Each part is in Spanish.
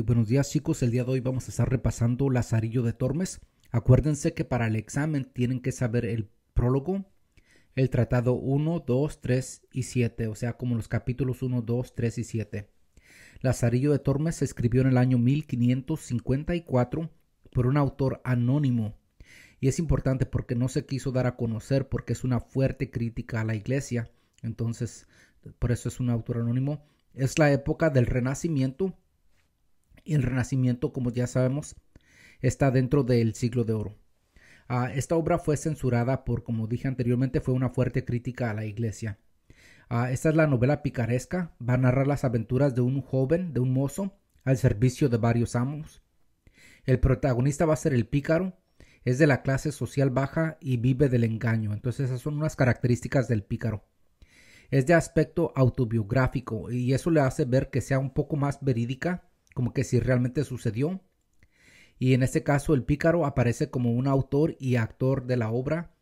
buenos días chicos, el día de hoy vamos a estar repasando Lazarillo de Tormes. Acuérdense que para el examen tienen que saber el prólogo, el tratado 1, 2, 3 y 7, o sea, como los capítulos 1, 2, 3 y 7. Lazarillo de Tormes se escribió en el año 1554 por un autor anónimo. Y es importante porque no se quiso dar a conocer porque es una fuerte crítica a la iglesia. Entonces, por eso es un autor anónimo. Es la época del Renacimiento y el Renacimiento, como ya sabemos, está dentro del siglo de oro. Ah, esta obra fue censurada por, como dije anteriormente, fue una fuerte crítica a la iglesia. Ah, esta es la novela picaresca, va a narrar las aventuras de un joven, de un mozo, al servicio de varios amos. El protagonista va a ser el pícaro, es de la clase social baja y vive del engaño, entonces esas son unas características del pícaro. Es de aspecto autobiográfico y eso le hace ver que sea un poco más verídica como que si realmente sucedió. Y en este caso el pícaro aparece como un autor y actor de la obra.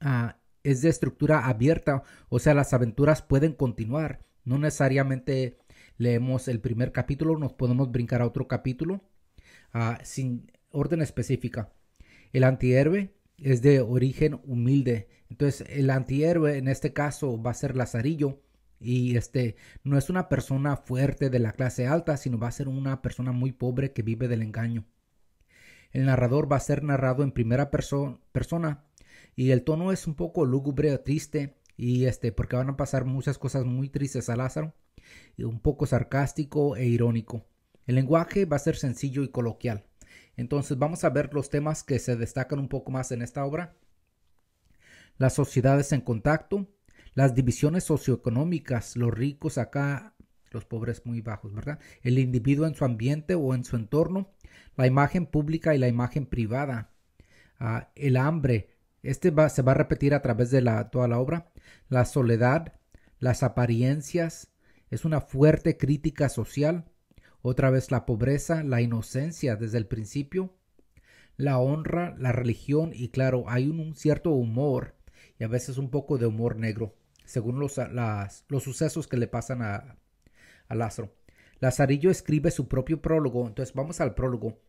Ah, es de estructura abierta, o sea, las aventuras pueden continuar. No necesariamente leemos el primer capítulo, nos podemos brincar a otro capítulo ah, sin orden específica. El antihéroe es de origen humilde. Entonces, el antihéroe en este caso va a ser Lazarillo, y este no es una persona fuerte de la clase alta, sino va a ser una persona muy pobre que vive del engaño. El narrador va a ser narrado en primera persona y el tono es un poco lúgubre o triste y este porque van a pasar muchas cosas muy tristes a Lázaro y un poco sarcástico e irónico. El lenguaje va a ser sencillo y coloquial. Entonces vamos a ver los temas que se destacan un poco más en esta obra. Las sociedades en contacto, las divisiones socioeconómicas, los ricos acá, los pobres muy bajos, ¿verdad? El individuo en su ambiente o en su entorno, la imagen pública y la imagen privada, ah, el hambre, este va, se va a repetir a través de la, toda la obra, la soledad, las apariencias, es una fuerte crítica social, otra vez la pobreza, la inocencia desde el principio, la honra, la religión y claro, hay un cierto humor y a veces un poco de humor negro según los, sucesos que le pasan a, a Lazarillo escribe su propio prólogo, entonces vamos al prólogo.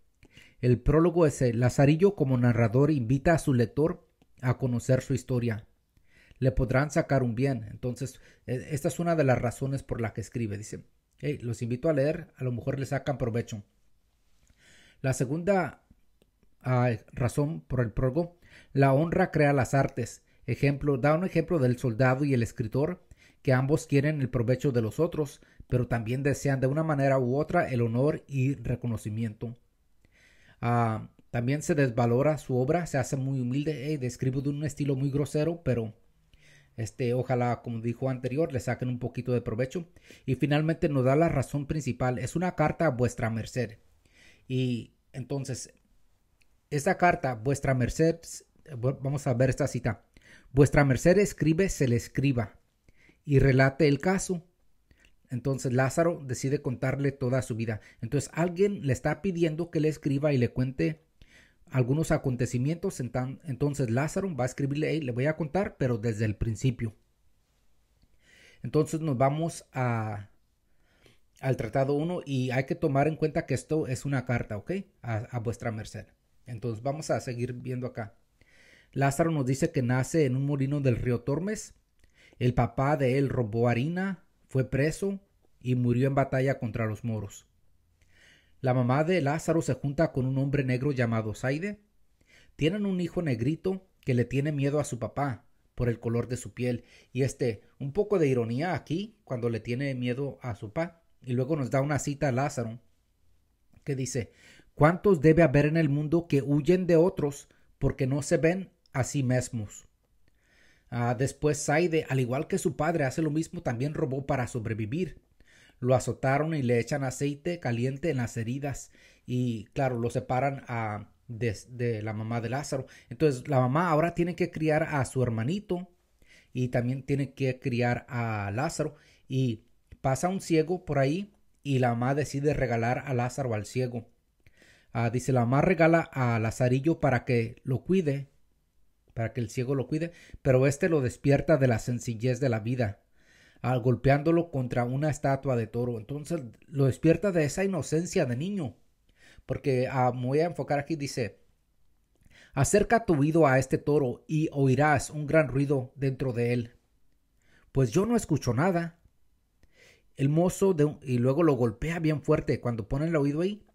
El prólogo es el eh, Lazarillo como narrador invita a su lector a conocer su historia. Le podrán sacar un bien. Entonces, e, esta es una de las razones por la que escribe. Dice, los invito a leer, a lo mejor le sacan provecho. La segunda ah, razón por el prólogo, la honra crea las artes. Ejemplo, da un ejemplo del soldado y el escritor, que ambos quieren el provecho de los otros, pero también desean de una manera u otra el honor y reconocimiento. Ah, también se desvalora su obra, se hace muy humilde, y eh, describe de un estilo muy grosero, pero este, ojalá, como dijo anterior, le saquen un poquito de provecho. Y finalmente nos da la razón principal, es una carta a vuestra merced. Y entonces, esta carta, vuestra merced, eh, vamos a ver esta cita. Vuestra merced escribe, se le escriba y relate el caso. Entonces Lázaro decide contarle toda su vida. Entonces alguien le está pidiendo que le escriba y le cuente algunos acontecimientos. Entonces Lázaro va a escribirle, y le voy a contar, pero desde el principio. Entonces nos vamos a, al tratado 1 y hay que tomar en cuenta que esto es una carta, ¿ok? a vuestra merced. Entonces vamos a seguir viendo acá. Lázaro nos dice que nace en un molino del río Tormes. El papá de él robó harina, fue preso y murió en batalla contra los moros. La mamá de Lázaro se junta con un hombre negro llamado Saide. Tienen un hijo negrito que le tiene miedo a su papá por el color de su piel. Y este, un poco de ironía aquí, cuando le tiene miedo a su papá. Y luego nos da una cita a Lázaro, que dice, ¿cuántos debe haber en el mundo que huyen de otros porque no se ven a sí mismos. Ah, después Saide, al igual que su padre, hace lo mismo, también robó para sobrevivir. Lo azotaron y le echan aceite caliente en las heridas y claro, lo separan a, ah, de, la mamá de Lázaro. Entonces la mamá ahora tiene que criar a su hermanito y también tiene que criar a Lázaro y pasa un ciego por ahí y la mamá decide regalar a Lázaro al ciego. Ah, dice la mamá regala a Lazarillo para que lo cuide para que el ciego lo cuide, pero este lo despierta de la sencillez de la vida, al golpeándolo contra una estatua de toro. Entonces lo despierta de esa inocencia de niño. Porque me voy a enfocar aquí, dice, acerca tu oído a este toro y oirás un gran ruido dentro de él. Pues yo no escucho nada. El mozo y luego lo golpea bien fuerte cuando pone el oído ahí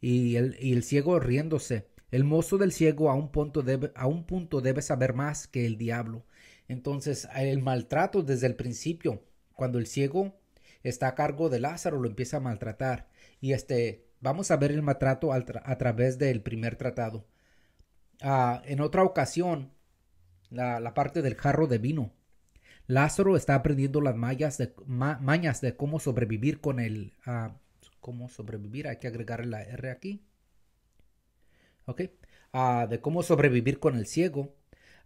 y el ciego riéndose el mozo del ciego a un punto debe, a un punto debe saber más que el diablo. Entonces, el maltrato desde el principio, cuando el ciego está a cargo de Lázaro, lo empieza a maltratar. Y este, vamos a ver el maltrato a, través del primer tratado. Ah, en otra ocasión, la, parte del jarro de vino. Lázaro está aprendiendo las mañas de cómo sobrevivir con el... Ah, cómo sobrevivir, hay que agregar la R aquí. Ah, de cómo sobrevivir con el ciego.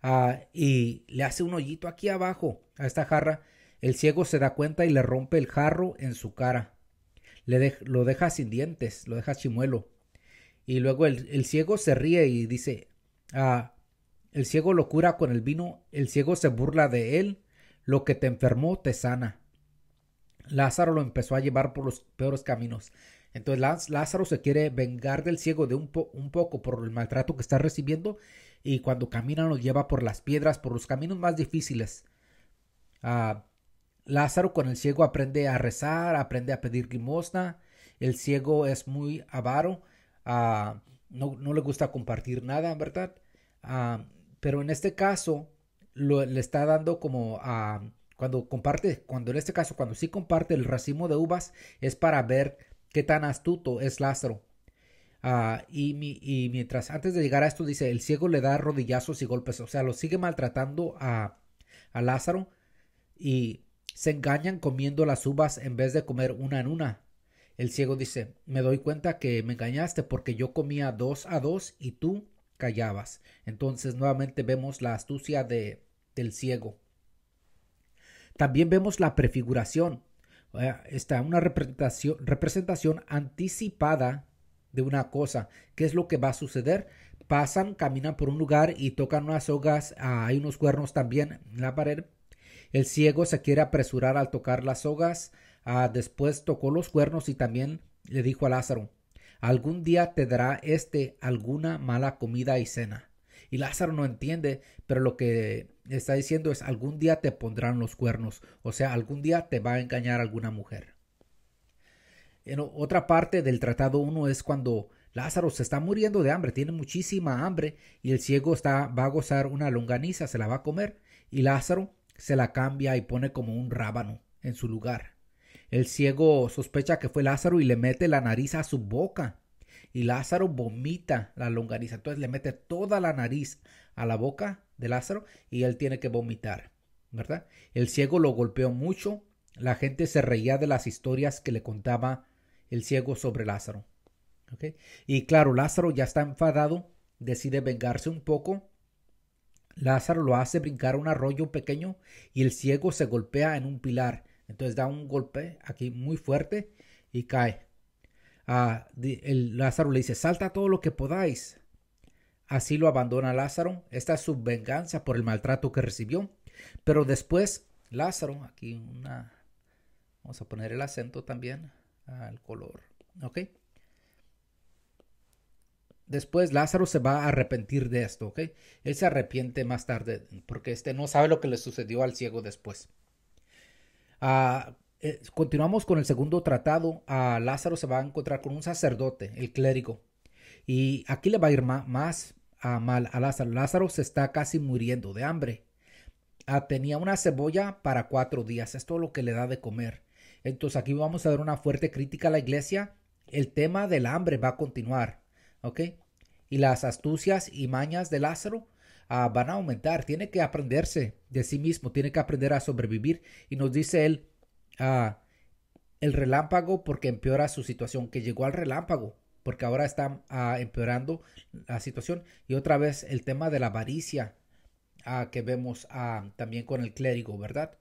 Ah, y le hace un hoyito aquí abajo a esta jarra. El ciego se da cuenta y le rompe el jarro en su cara. Le lo deja sin dientes, lo deja chimuelo. Y luego el, el ciego se ríe y dice, ah, el ciego lo cura con el vino, el ciego se burla de él, lo que te enfermó te sana. Lázaro lo empezó a llevar por los peores caminos. Entonces Lázaro se quiere vengar del ciego de un, poco por el maltrato que está recibiendo y cuando camina lo lleva por las piedras, por los caminos más difíciles. Ah, Lázaro con el ciego aprende a rezar, aprende a pedir limosna. El ciego es muy avaro, ah, no, le gusta compartir nada, ¿verdad? Ah, pero en este caso lo, le está dando como a... cuando comparte, cuando en este caso, cuando sí comparte el racimo de uvas, es para ver qué tan astuto es Lázaro. Ah, y, mientras antes de llegar a esto dice, el ciego le da rodillazos y golpes, o sea, lo sigue maltratando a, a Lázaro y se engañan comiendo las uvas en vez de comer una en una. El ciego dice, me doy cuenta que me engañaste porque yo comía dos a dos y tú callabas. Entonces nuevamente vemos la astucia de, del ciego. También vemos la prefiguración está una representación, representación anticipada de una cosa. ¿Qué es lo que va a suceder? Pasan, caminan por un lugar y tocan unas sogas. Ah, hay unos cuernos también en la pared. El ciego se quiere apresurar al tocar las sogas. Ah, después tocó los cuernos y también le dijo a Lázaro, algún día te dará este alguna mala comida y cena. Y Lázaro no entiende, pero lo que está diciendo es algún día te pondrán los cuernos, o sea, algún día te va a engañar alguna mujer. En otra parte del tratado 1 es cuando Lázaro se está muriendo de hambre, tiene muchísima hambre y el ciego va a gozar una longaniza, se la va a comer y Lázaro se la cambia y pone como un rábano en su lugar. El ciego sospecha que fue Lázaro y le mete la nariz a su boca y Lázaro vomita la longaniza, entonces le mete toda la nariz a la boca de Lázaro y él tiene que vomitar, ¿verdad? El ciego lo golpeó mucho, la gente se reía de las historias que le contaba el ciego sobre Lázaro. Y claro, Lázaro ya está enfadado, decide vengarse un poco. Lázaro lo hace brincar un arroyo pequeño y el ciego se golpea en un pilar. Entonces da un golpe aquí muy fuerte y cae. Ah, el Lázaro le dice, salta todo lo que podáis. Así lo abandona Lázaro. Esta es su venganza por el maltrato que recibió. Pero después, Lázaro, aquí una... Vamos a poner el acento también al color. ¿Ok? Después Lázaro se va a arrepentir de esto, ¿ok? Él se arrepiente más tarde porque este no sabe lo que le sucedió al ciego después. Ah, eh, continuamos con el segundo tratado. a Lázaro se va a encontrar con un sacerdote, el clérigo, y aquí le va a ir más a ah, mal a Lázaro. Lázaro se está casi muriendo de hambre. Ah, tenía una cebolla para cuatro días. Esto es todo lo que le da de comer. Entonces aquí vamos a dar una fuerte crítica a la iglesia. El tema del hambre va a continuar. ¿Ok? Y las astucias y mañas de Lázaro ah, van a aumentar. Tiene que aprenderse de sí mismo. Tiene que aprender a sobrevivir. Y nos dice él el relámpago porque empeora su situación. Que llegó al relámpago porque ahora está ah, empeorando la situación. Y otra vez el tema de la avaricia ah, que vemos ah, también con el clérigo, ¿verdad?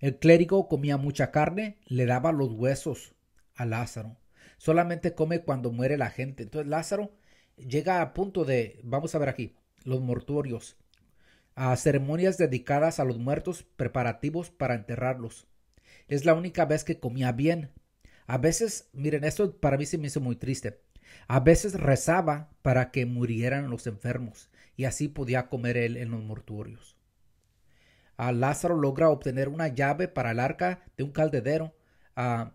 El clérigo comía mucha carne, le daba los huesos a Lázaro. Solamente come cuando muere la gente. Entonces Lázaro llega a punto de, vamos a ver aquí, los mortuorios, a ceremonias dedicadas a los muertos, preparativos para enterrarlos. Es la única vez que comía bien, a veces, miren, esto para mí se me hizo muy triste. A veces rezaba para que murieran los enfermos y así podía comer él en los mortuorios. A ah, Lázaro logra obtener una llave para el arca de un caldedero ah,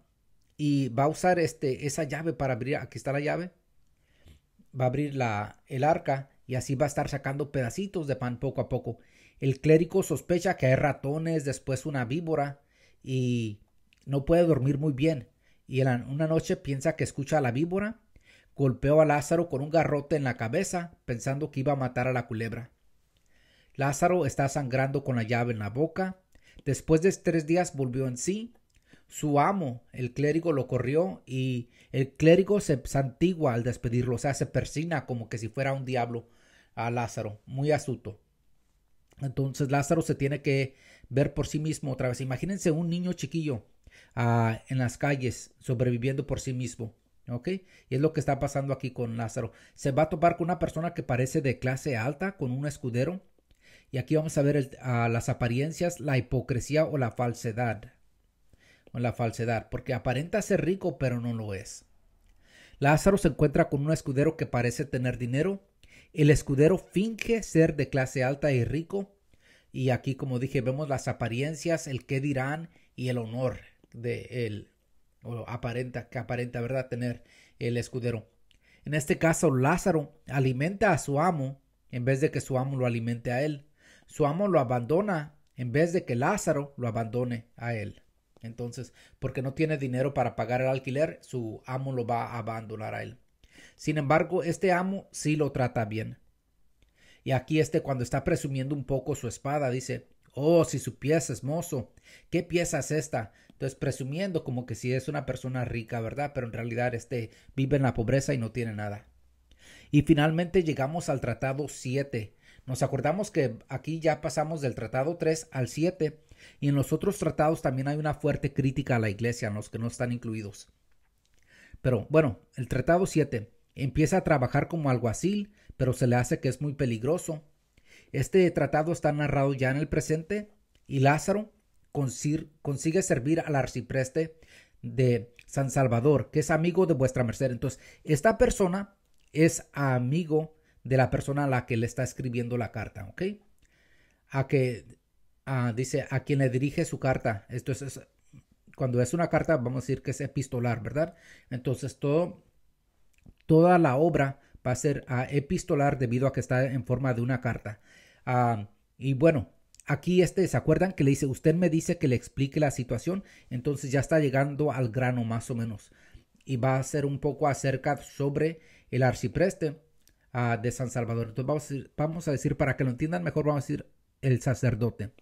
y va a usar este, esa llave para abrir, aquí está la llave, va a abrir la, el arca y así va a estar sacando pedacitos de pan poco a poco. El clérigo sospecha que hay ratones, después una víbora y no puede dormir muy bien y una noche piensa que escucha a la víbora, golpeó a Lázaro con un garrote en la cabeza pensando que iba a matar a la culebra. Lázaro está sangrando con la llave en la boca. Después de tres días volvió en sí. Su amo, el clérigo, lo corrió y el clérigo se santigua al despedirlo, o sea, se persina como que si fuera un diablo a Lázaro, muy astuto. Entonces Lázaro se tiene que ver por sí mismo otra vez. Imagínense un niño chiquillo en las calles, sobreviviendo por sí mismo. ¿Ok? Y es lo que está pasando aquí con Lázaro. Se va a topar con una persona que parece de clase alta, con un escudero. Y aquí vamos a ver las apariencias, la hipocresía o la falsedad. O la falsedad, porque aparenta ser rico, pero no lo es. Lázaro se encuentra con un escudero que parece tener dinero. El escudero finge ser de clase alta y rico. Y aquí, como dije, vemos las apariencias, el qué dirán y el honor de él o aparenta, que aparenta verdad tener el escudero. En este caso, Lázaro alimenta a su amo en vez de que su amo lo alimente a él. Su amo lo abandona en vez de que Lázaro lo abandone a él. Entonces, porque no tiene dinero para pagar el alquiler, su amo lo va a abandonar a él. Sin embargo, este amo sí lo trata bien. Y aquí este cuando está presumiendo un poco su espada, dice, Oh, si su es mozo, ¿qué pieza es esta? Entonces, presumiendo como que si es una persona rica, ¿verdad? Pero en realidad este vive en la pobreza y no tiene nada. Y finalmente llegamos al tratado 7. Nos acordamos que aquí ya pasamos del tratado 3 al 7 y en los otros tratados también hay una fuerte crítica a la iglesia, en los que no están incluidos. Pero bueno, el tratado 7 empieza a trabajar como alguacil, pero se le hace que es muy peligroso este tratado está narrado ya en el presente y Lázaro consigue servir al arcipreste de San Salvador, que es amigo de vuestra merced. Entonces, esta persona es amigo de la persona a la que le está escribiendo la carta, ¿ok? A que, dice, a quien le dirige su carta. Esto es, cuando es una carta, vamos a decir que es epistolar, ¿verdad? Entonces, todo, toda la obra va a ser a ah, epistolar debido a que está en forma de una carta. Ah, y bueno, aquí este, ¿se acuerdan que le dice, usted me dice que le explique la situación? Entonces ya está llegando al grano más o menos. Y va a ser un poco acerca sobre el arcipreste ah, de San Salvador. Entonces vamos a, decir, vamos a, decir, para que lo entiendan mejor, vamos a decir el sacerdote.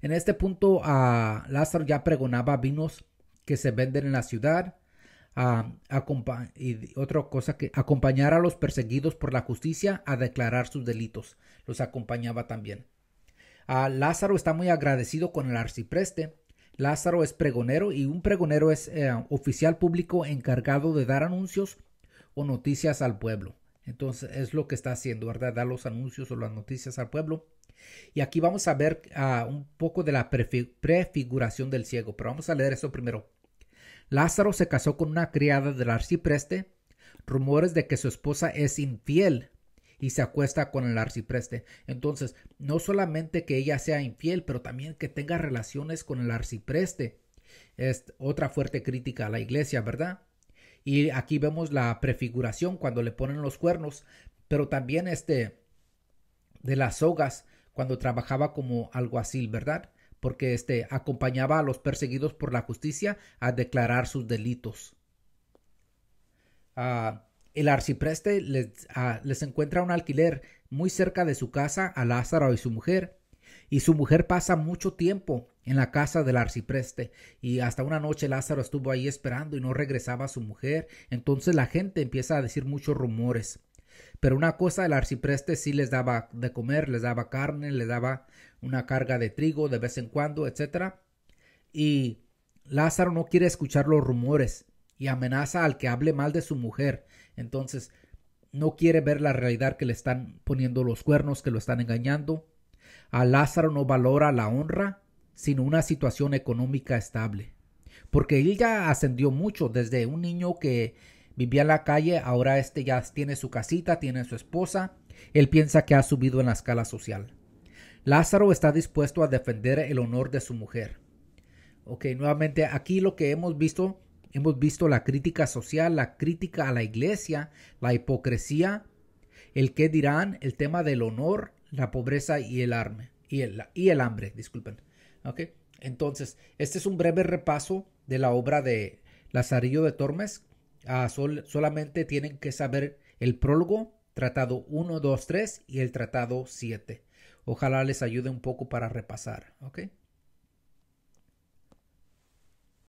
En este punto, Lázaro ya pregonaba vinos que se venden en la ciudad y otra cosa que acompañar a los perseguidos por la justicia a declarar sus delitos. Los acompañaba también. A Lázaro está muy agradecido con el arcipreste. Lázaro es pregonero y un pregonero es eh, oficial público encargado de dar anuncios o noticias al pueblo. Entonces es lo que está haciendo, ¿verdad? Dar los anuncios o las noticias al pueblo. Y aquí vamos a ver ah, un poco de la prefiguración del ciego, pero vamos a leer eso primero. Lázaro se casó con una criada del arcipreste, rumores de que su esposa es infiel y se acuesta con el arcipreste. Entonces, no solamente que ella sea infiel, pero también que tenga relaciones con el arcipreste. Es otra fuerte crítica a la iglesia, ¿verdad? Y aquí vemos la prefiguración cuando le ponen los cuernos, pero también este de las sogas cuando trabajaba como alguacil, ¿verdad? porque este acompañaba a los perseguidos por la justicia a declarar sus delitos. Ah, el arcipreste ah, les, encuentra un alquiler muy cerca de su casa a Lázaro y su mujer, y su mujer pasa mucho tiempo en la casa del arcipreste, y hasta una noche Lázaro estuvo ahí esperando y no regresaba a su mujer, entonces la gente empieza a decir muchos rumores. Pero una cosa el arcipreste sí les daba de comer, les daba carne, les daba una carga de trigo de vez en cuando, etc. Y Lázaro no quiere escuchar los rumores y amenaza al que hable mal de su mujer. Entonces, no quiere ver la realidad que le están poniendo los cuernos, que lo están engañando. A Lázaro no valora la honra, sino una situación económica estable. Porque él ya ascendió mucho desde un niño que vivía en la calle, ahora este ya tiene su casita, tiene su esposa, él piensa que ha subido en la escala social. Lázaro está dispuesto a defender el honor de su mujer. Ok, nuevamente aquí lo que hemos visto, hemos visto la crítica social, la crítica a la iglesia, la hipocresía, el qué dirán, el tema del honor, la pobreza y el, arme, y el, hambre, disculpen. Ok, entonces, este es un breve repaso de la obra de Lazarillo de Tormes. Ah, solamente tienen que saber el prólogo, tratado 1, 2, 3 y el tratado 7. Ojalá les ayude un poco para repasar, ¿ok?